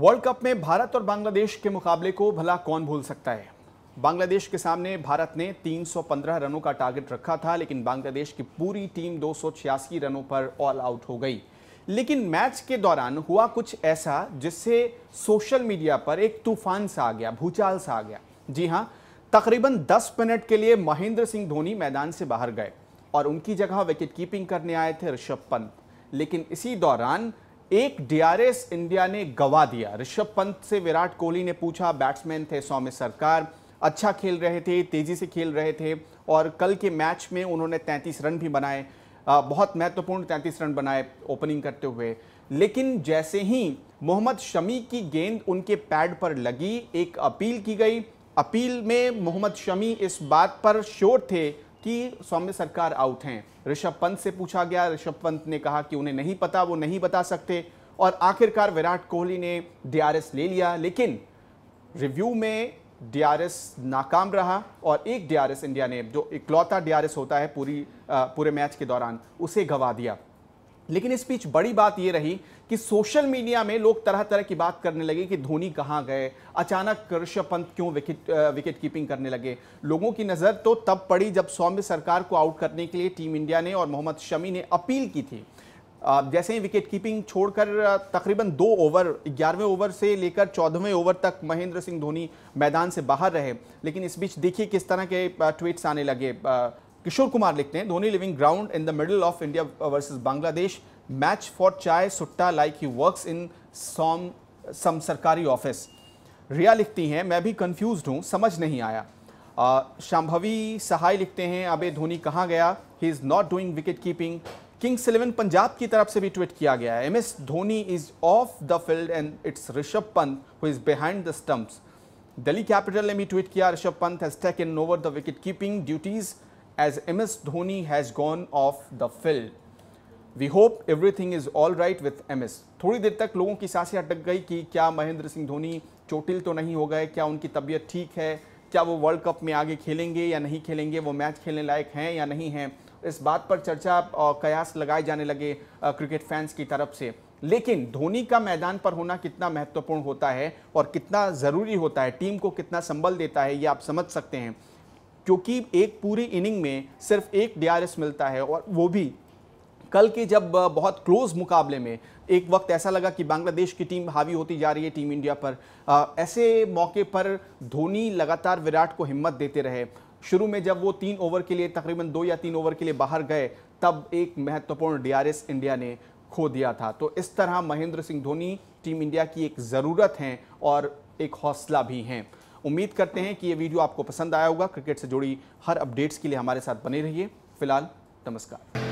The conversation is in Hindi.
वर्ल्ड कप में भारत और बांग्लादेश के मुकाबले को भला कौन भूल सकता है बांग्लादेश के सामने भारत ने 315 रनों का टारगेट रखा था लेकिन बांग्लादेश की पूरी टीम दो रनों पर ऑल आउट हो गई लेकिन मैच के दौरान हुआ कुछ ऐसा जिससे सोशल मीडिया पर एक तूफान सा आ गया भूचाल सा आ गया जी हाँ तकरीबन 10 मिनट के लिए महेंद्र सिंह धोनी मैदान से बाहर गए और उनकी जगह विकेट कीपिंग करने आए थे ऋषभ पंत लेकिन इसी दौरान एक डीआरएस इंडिया ने गवा दिया ऋषभ पंत से विराट कोहली ने पूछा बैट्समैन थे सौम्य सरकार अच्छा खेल रहे थे तेजी से खेल रहे थे और कल के मैच में उन्होंने 33 रन भी बनाए बहुत महत्वपूर्ण 33 रन बनाए ओपनिंग करते हुए लेकिन जैसे ही मोहम्मद शमी की गेंद उनके पैड पर लगी एक अपील की गई अपील में मोहम्मद शमी इस बात पर श्योर थे कि सौम्य सरकार आउट हैं ऋषभ पंत से पूछा गया ऋषभ पंत ने कहा कि उन्हें नहीं पता वो नहीं बता सकते और आखिरकार विराट कोहली ने डीआरएस ले लिया लेकिन रिव्यू में डीआरएस नाकाम रहा और एक डीआरएस इंडिया ने जो इकलौता डीआरएस होता है पूरी पूरे मैच के दौरान उसे गवा दिया लेकिन इस बीच बड़ी बात यह रही कि सोशल मीडिया में लोग तरह तरह की बात करने लगे कि धोनी कहां गए अचानक ऋषभ पंत क्यों विकेट विकेट कीपिंग करने लगे लोगों की नज़र तो तब पड़ी जब सौम्य सरकार को आउट करने के लिए टीम इंडिया ने और मोहम्मद शमी ने अपील की थी जैसे ही विकेट कीपिंग छोड़कर तकरीबन दो ओवर ग्यारहवें ओवर से लेकर चौदहवें ओवर तक महेंद्र सिंह धोनी मैदान से बाहर रहे लेकिन इस बीच देखिए किस तरह के ट्वीट्स आने लगे किशोर कुमार लिखते हैं Dhoni leaving ground in the middle of India versus Bangladesh match for chai sutta like he works in सॉम सम सरकारी ऑफिस रिया लिखती हैं मैं भी कंफ्यूज हूँ समझ नहीं आया शाम्भवी सहाय लिखते हैं अबे धोनी कहाँ गया he is not doing wicket keeping Kings Eleven Punjab की तरफ से भी ट्वीट किया गया है M S Dhoni is off the field and it's Rishabh Pant who is behind the stumps Delhi Capital ने भी ट्वीट किया Rishabh Pant has taken over the wicket keeping duties as MS Dhoni has gone off the field. We hope everything is all right with M S थोड़ी देर तक लोगों की सांसें अटक गई कि क्या महेंद्र सिंह धोनी चोटिल तो नहीं हो गए क्या उनकी theek ठीक है क्या वो वर्ल्ड कप में आगे खेलेंगे या नहीं खेलेंगे वो मैच खेलने लायक हैं या नहीं हैं इस बात पर चर्चा कयास लगाए जाने लगे क्रिकेट फैंस की तरफ से लेकिन धोनी का मैदान पर होना कितना महत्वपूर्ण होता है और कितना ज़रूरी होता है टीम को कितना संबल देता है ये आप समझ सकते हैं क्योंकि एक पूरी इनिंग में सिर्फ एक डीआरएस मिलता है और वो भी कल के जब बहुत क्लोज मुकाबले में एक वक्त ऐसा लगा कि बांग्लादेश की टीम हावी होती जा रही है टीम इंडिया पर आ, ऐसे मौके पर धोनी लगातार विराट को हिम्मत देते रहे शुरू में जब वो तीन ओवर के लिए तकरीबन दो या तीन ओवर के लिए बाहर गए तब एक महत्वपूर्ण डी इंडिया ने खो दिया था तो इस तरह महेंद्र सिंह धोनी टीम इंडिया की एक ज़रूरत हैं और एक हौसला भी हैं उम्मीद करते हैं कि ये वीडियो आपको पसंद आया होगा क्रिकेट से जुड़ी हर अपडेट्स के लिए हमारे साथ बने रहिए फिलहाल नमस्कार